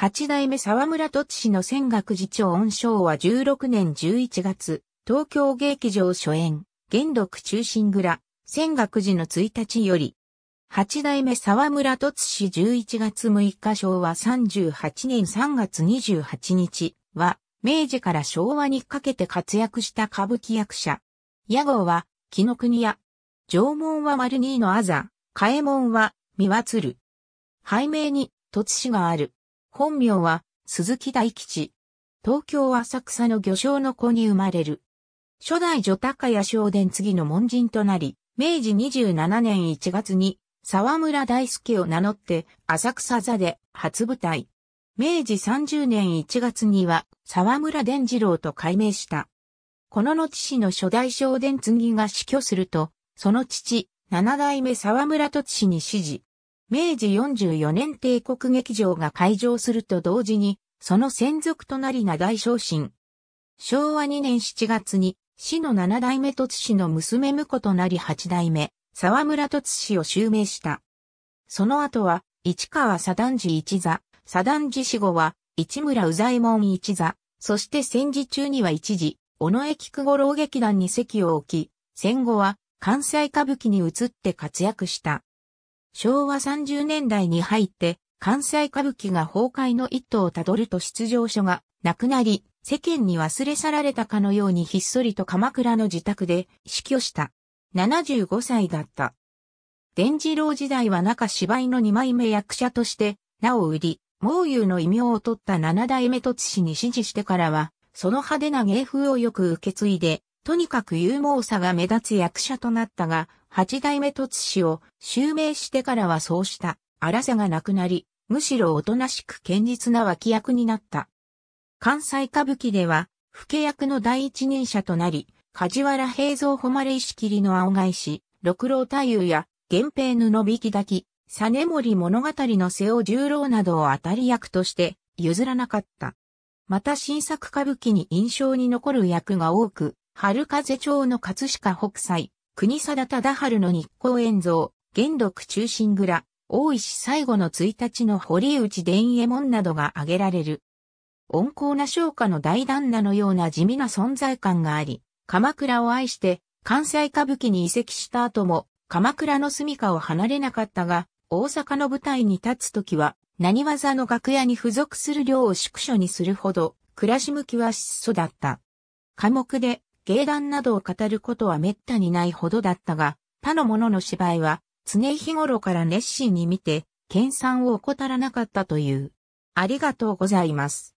八代目沢村栃氏の仙岳寺長恩賞は16年11月、東京劇場初演、元禄中心蔵、仙岳寺の1日より、八代目沢村栃氏11月6日昭和38年3月28日は、明治から昭和にかけて活躍した歌舞伎役者。屋号は、木の国屋。縄文は丸二のあざ、替え門は、三輪鶴。背名に、栃氏がある。本名は鈴木大吉。東京浅草の魚商の子に生まれる。初代女高屋商伝次の門人となり、明治27年1月に沢村大輔を名乗って浅草座で初舞台。明治30年1月には沢村伝次郎と改名した。この後氏の初代商伝次が死去すると、その父、七代目沢村と氏に指示。明治44年帝国劇場が開場すると同時に、その専属となり名大昇進。昭和2年7月に、市の七代目つ氏の娘婿となり八代目、沢村つ氏を襲名した。その後は、市川左段寺一座、左段寺死後は、市村右左衛門一座、そして戦時中には一時、尾上菊五郎劇団に席を置き、戦後は関西歌舞伎に移って活躍した。昭和30年代に入って関西歌舞伎が崩壊の一途をたどると出場所がなくなり、世間に忘れ去られたかのようにひっそりと鎌倉の自宅で死去した。75歳だった。伝次郎時代は中芝居の二枚目役者として、名を売り、毛優の異名を取った七代目突氏に指示してからは、その派手な芸風をよく受け継いで、とにかく勇猛さが目立つ役者となったが、八代目突氏を襲名してからはそうした荒さがなくなり、むしろおとなしく堅実な脇役になった。関西歌舞伎では、老け役の第一人者となり、梶原平蔵誉石切の青返し、六郎太夫や源平布引き抱き、実森物語の瀬尾十郎などを当たり役として譲らなかった。また新作歌舞伎に印象に残る役が多く、春風町の葛飾北斎、国定忠春の日光円像、元禄中心蔵、大石最後の1日の堀内伝右衛門などが挙げられる。温厚な商家の大旦那のような地味な存在感があり、鎌倉を愛して関西歌舞伎に移籍した後も、鎌倉の住処を離れなかったが、大阪の舞台に立つときは、何技の楽屋に付属する寮を宿所にするほど、暮らし向きは質素だった。科目で、芸談などを語ることは滅多にないほどだったが、他の者の芝居は常日頃から熱心に見て、研鑽を怠らなかったという。ありがとうございます。